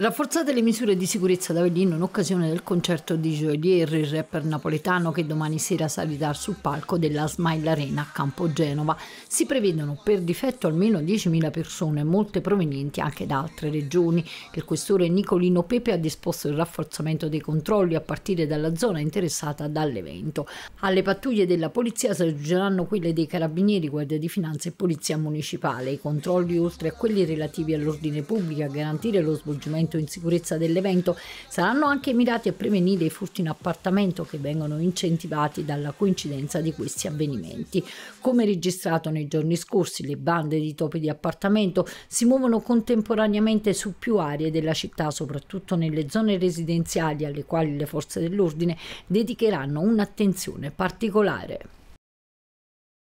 Rafforzate le misure di sicurezza da Avellino in occasione del concerto di Joelier, il rapper napoletano che domani sera salirà sul palco della Smile Arena a Campo Genova. Si prevedono per difetto almeno 10.000 persone, molte provenienti anche da altre regioni. Il questore Nicolino Pepe ha disposto il rafforzamento dei controlli a partire dalla zona interessata dall'evento. Alle pattuglie della polizia si aggiungeranno quelle dei carabinieri, guardia di finanza e polizia municipale. I controlli, oltre a quelli relativi all'ordine pubblico, a garantire lo svolgimento dell'evento, in sicurezza dell'evento. Saranno anche mirati a prevenire i furti in appartamento che vengono incentivati dalla coincidenza di questi avvenimenti. Come registrato nei giorni scorsi, le bande di topi di appartamento si muovono contemporaneamente su più aree della città, soprattutto nelle zone residenziali alle quali le forze dell'ordine dedicheranno un'attenzione particolare.